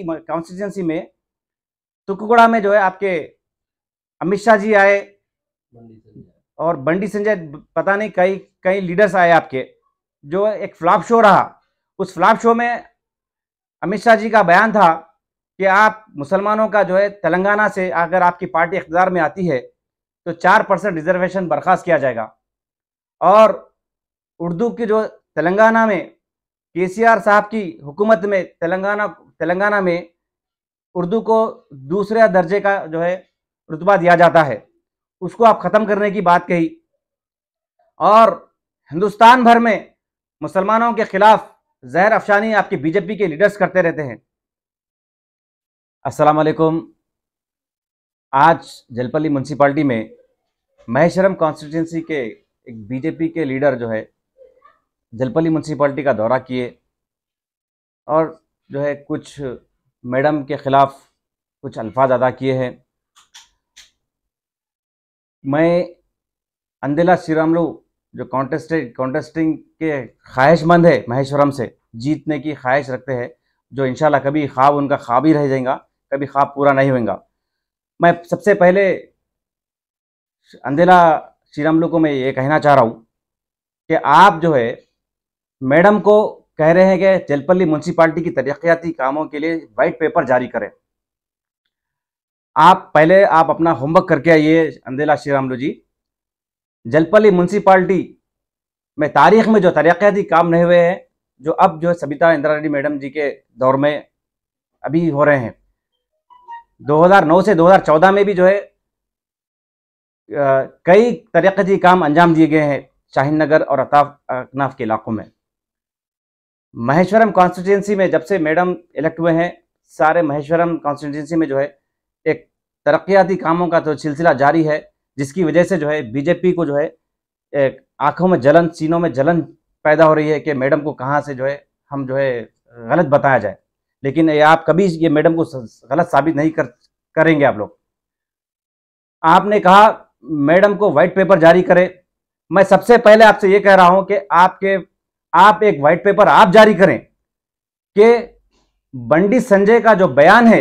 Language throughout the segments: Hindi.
इसी कॉन्स्टिट्यूंसी में तुकगुड़ा में जो है आपके अमित शाह जी आए और बंडी संजय पता नहीं कई कई लीडर्स आए आपके जो एक फ्लॉप शो रहा उस फ्लॉप शो में अमित शाह जी का बयान था कि आप मुसलमानों का जो है तेलंगाना से अगर आपकी पार्टी इकतदार में आती है तो चार परसेंट रिजर्वेशन बर्खास्त किया जाएगा और उर्दू की जो तेलंगाना में केसीआर साहब की हुकूमत में तेलंगाना तेलंगाना में उर्दू को दूसरे दर्जे का जो है रुतबा दिया जाता है उसको आप ख़त्म करने की बात कही और हिंदुस्तान भर में मुसलमानों के ख़िलाफ़ जहर अफशानी आपके बीजेपी के लीडर्स करते रहते हैं अस्सलाम वालेकुम आज जलपली म्यूनसिपाली में महेशरम कॉन्स्टिट्यूंसी के एक बीजेपी के लीडर जो है जलपली म्यूनसिपाली का दौरा किए और जो है कुछ मैडम के ख़िलाफ़ कुछ अल्फाज अदा किए हैं मैं अंदेला श्रीरामलू जो कॉन्टेस्टेड कॉन्टेस्टिंग के ख्वाहिशमंद है महेश्वरम से जीतने की ख्वाहिश रखते हैं जो इनशाला कभी ख्वाब उनका ख्वाब ही रह जाएगा कभी ख्वाब पूरा नहीं होगा मैं सबसे पहले अंधेला श्रीरामलू को मैं ये कहना चाह रहा हूँ कि आप जो है मैडम को कह रहे हैं कि जलपल्ली म्यूनसिपाली की तरक्याती कामों के लिए वाइट पेपर जारी करें आप पहले आप अपना होमवर्क करके आइए अंदेला श्री रामलू जी जलपल्ली म्यूनसिपाली में तारीख में जो तरक्याती काम नहीं हुए हैं जो अब जो सबिता इंदिरा रेड्डी मैडम जी के दौर में अभी हो रहे हैं 2009 से 2014 में भी जो है कई तरक्याती काम अंजाम दिए गए हैं शाहीन नगर और अताफ अकनाफ के इलाकों में महेश्वरम कॉन्स्टिट्यूंसी में जब से मैडम इलेक्ट हुए हैं सारे महेश्वरम कॉन्स्टिट्यूंसी में जो है एक तरक्याती कामों का तो सिलसिला जारी है जिसकी वजह से जो है बीजेपी को जो है एक आँखों में जलन सीनों में जलन पैदा हो रही है कि मैडम को कहाँ से जो है हम जो है गलत बताया जाए लेकिन आप कभी ये मैडम को गलत साबित नहीं कर करेंगे आप लोग आपने कहा मैडम को वाइट पेपर जारी करें मैं सबसे पहले आपसे ये कह रहा हूं कि आपके आप एक व्हाइट पेपर आप जारी करें कि बंडी संजय का जो बयान है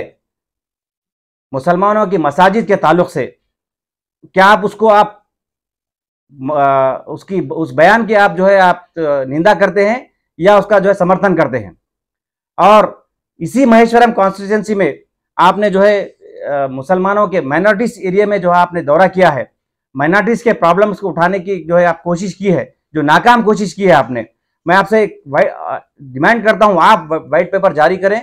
मुसलमानों की मसाजिद के ताल्लुक से क्या आप उसको आप उसकी उस बयान की आप जो है आप निंदा करते हैं या उसका जो है समर्थन करते हैं और इसी महेश्वरम कॉन्स्टिट्यूंसी में आपने जो है मुसलमानों के माइनॉरिटीज एरिया में जो है आपने दौरा किया है माइनॉरिटीज के प्रॉब्लम्स को उठाने की जो है आप कोशिश की है जो नाकाम कोशिश की है आपने मैं आपसे डिमांड करता हूं आप वाइट पेपर जारी करें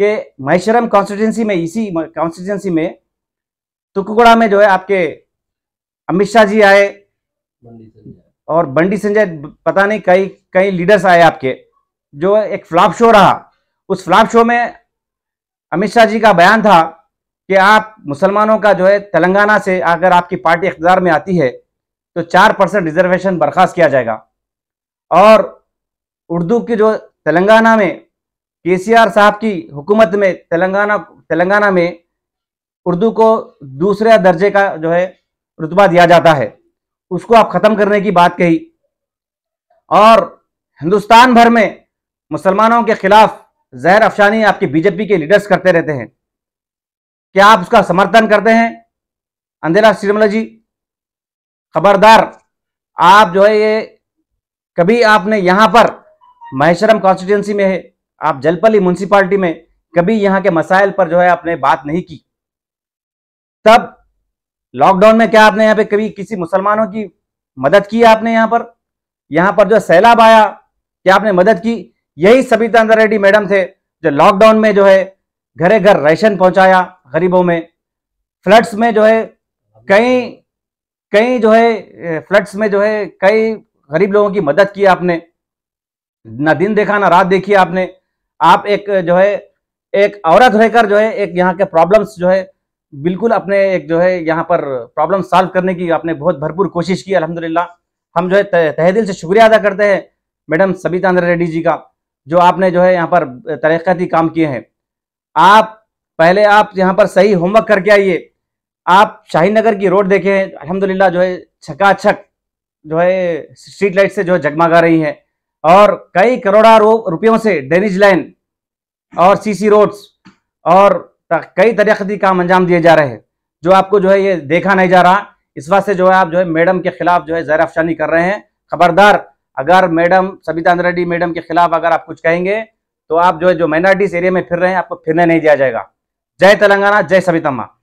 कि महेश्वरम कॉन्स्टिट्यूंसी में इसी कॉन्स्टिट्यूंसी में तुकुगुड़ा में जो है आपके अमित शाह जी आए और बंडी संजय पता नहीं कई कई लीडर्स आए आपके जो एक फ्लॉप शो रहा उस फ्लॉप शो में अमित शाह जी का बयान था कि आप मुसलमानों का जो है तेलंगाना से अगर आपकी पार्टी इकतदार में आती है तो चार परसेंट रिजर्वेशन बर्खास्त किया जाएगा और उर्दू की जो तेलंगाना में केसीआर साहब की हुकूमत में तेलंगाना तेलंगाना में उर्दू को दूसरे दर्जे का जो है रुतबा दिया जाता है उसको आप ख़त्म करने की बात कही और हिंदुस्तान भर में मुसलमानों के खिलाफ जहर अफशानी आपके बीजेपी के लीडर्स करते रहते हैं क्या आप उसका समर्थन करते हैं अंधेरा श्रीमला जी खबरदार आप जो है ये कभी आपने यहाँ पर महेश्वरम कॉन्स्टिट्यूंसी में है आप जलपली म्यूनसिपालिटी में कभी यहाँ के मसाइल पर जो है आपने बात नहीं की तब लॉकडाउन में क्या आपने यहाँ पे कभी किसी मुसलमानों की मदद की आपने यहाँ पर यहाँ पर जो सैलाब आया क्या आपने मदद की यही सबिता तो अंदर रेड्डी मैडम थे जो लॉकडाउन में जो है घरे घर राशन पहुंचाया गरीबों में फ्लड्स में जो है कई कई जो है फ्लड्स में जो है कई गरीब लोगों की मदद की आपने ना दिन देखा ना रात देखी आपने आप एक जो है एक औरत रहकर जो है एक यहाँ के प्रॉब्लम्स जो है बिल्कुल अपने एक जो है यहाँ पर प्रॉब्लम सॉल्व करने की आपने बहुत भरपूर कोशिश की अलहमदिल्ला हम जो है तहदिल से शुक्रिया अदा करते हैं मैडम सबिता इंद्र रेड्डी जी का जो आपने जो है यहाँ पर तरक्याती काम किए हैं आप पहले आप यहाँ पर सही होमवर्क करके आइए आप शाही नगर की रोड देखे हैं अलहमदिल्ला जो है छका छक जो है स्ट्रीट लाइट से जो है जगमगा रही है और कई करोड़ा रुपयों से ड्रेनेज लाइन और सीसी रोड्स और कई तरह काम अंजाम दिए जा रहे हैं जो आपको जो है ये देखा नहीं जा रहा इस वजह से जो है आप जो है मैडम के खिलाफ जो है जहर अफशानी कर रहे हैं खबरदार अगर मैडम सबिता रेड्डी मैडम के खिलाफ अगर आप कुछ कहेंगे तो आप जो है जो माइनॉरिटीज एरिया में फिर रहे हैं आपको फिरने नहीं दिया जाएगा जय तेलंगाना जय सबितम्मा